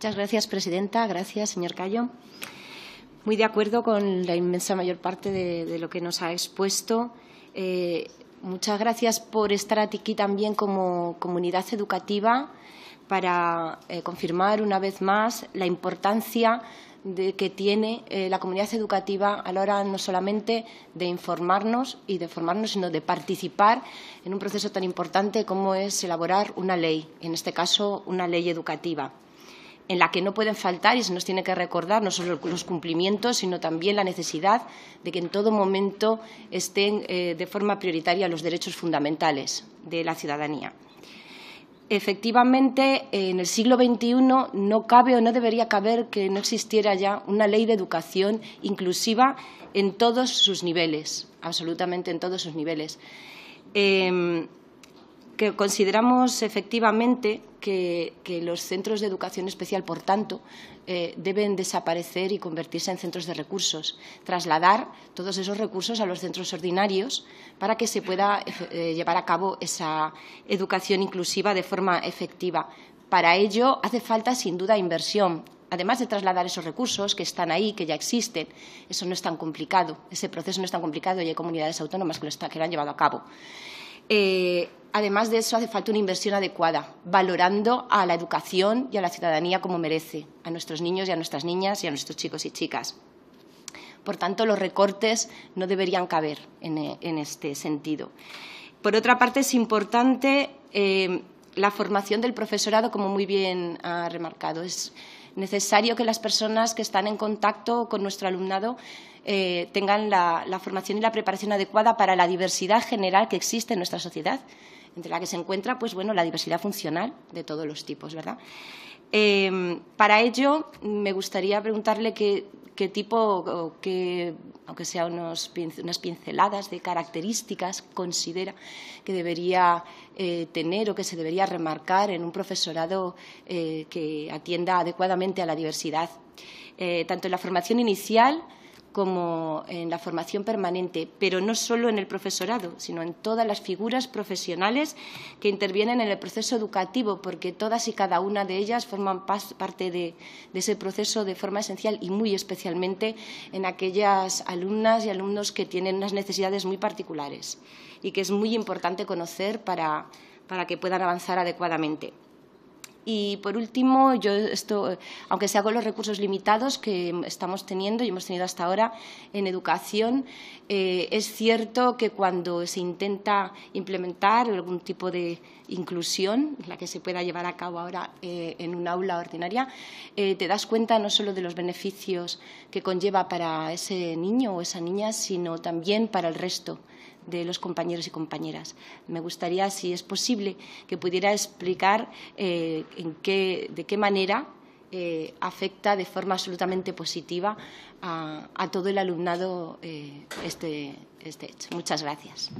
Muchas gracias, presidenta. Gracias, señor Cayo. Muy de acuerdo con la inmensa mayor parte de, lo que nos ha expuesto. Eh, muchas gracias por estar aquí también como comunidad educativa para eh, confirmar una vez más la importancia que tiene eh, la comunidad educativa a la hora no solamente de informarnos y de formarnos, sino de participar en un proceso tan importante como es elaborar una ley, en este caso una ley educativa en la que no pueden faltar y se nos tiene que recordar no solo los cumplimientos, sino también la necesidad de que en todo momento estén eh, de forma prioritaria los derechos fundamentales de la ciudadanía. Efectivamente, en el siglo XXI no cabe o no debería caber que no existiera ya una ley de educación inclusiva en todos sus niveles, absolutamente en todos sus niveles. Em, consideramos efectivamente que, los centros de educación especial, por tanto, eh, deben desaparecer y convertirse en centros de recursos, trasladar todos esos recursos a los centros ordinarios para que se pueda eh, eh, llevar a cabo esa educación inclusiva de forma efectiva. Para ello hace falta, sin duda, inversión, además de trasladar esos recursos que están ahí, que ya existen, eso no es tan complicado, ese proceso no es tan complicado y hay comunidades autónomas que lo han llevado a cabo. Eh, además de eso, hace falta una inversión adecuada, valorando a la educación y a la ciudadanía como merece, a nuestros niños y a nuestras niñas y a nuestros chicos y chicas. Por tanto, los recortes no deberían caber en, eh, este sentido. Por otra parte, es importante eh, la formación del profesorado, como muy bien ha remarcado. Es, necesario que las personas que están en contacto con nuestro alumnado eh, tengan la, formación y la preparación adecuada para la diversidad general que existe en nuestra sociedad, entre la que se encuentra pues, bueno, la diversidad funcional de todos los tipos. Eh, para ello, me gustaría preguntarle qué, tipo, aunque sea unas pinceladas de características, considera que debería eh, tener o que se debería remarcar en un profesorado eh, que atienda adecuadamente a la diversidad, eh, tanto en la formación inicial, como en la formación permanente, pero no solo en el profesorado, sino en todas las figuras profesionales que intervienen en el proceso educativo, porque todas y cada una de ellas forman parte de, ese proceso de forma esencial y muy especialmente en aquellas alumnas y alumnos que tienen unas necesidades muy particulares y que es muy importante conocer para que puedan avanzar adecuadamente. Y por último, yo esto, aunque sea con los recursos limitados que estamos teniendo y hemos tenido hasta ahora en educación, eh, es cierto que cuando se intenta implementar algún tipo de inclusión, la que se pueda llevar a cabo ahora eh, en un aula ordinaria, eh, te das cuenta no solo de los beneficios que conlleva para ese niño o esa niña, sino también para el resto de los compañeros y compañeras. Me gustaría, si es posible, que pudiera explicar eh, de qué manera eh, afecta de forma absolutamente positiva a, todo el alumnado eh, este, este hecho. Muchas gracias.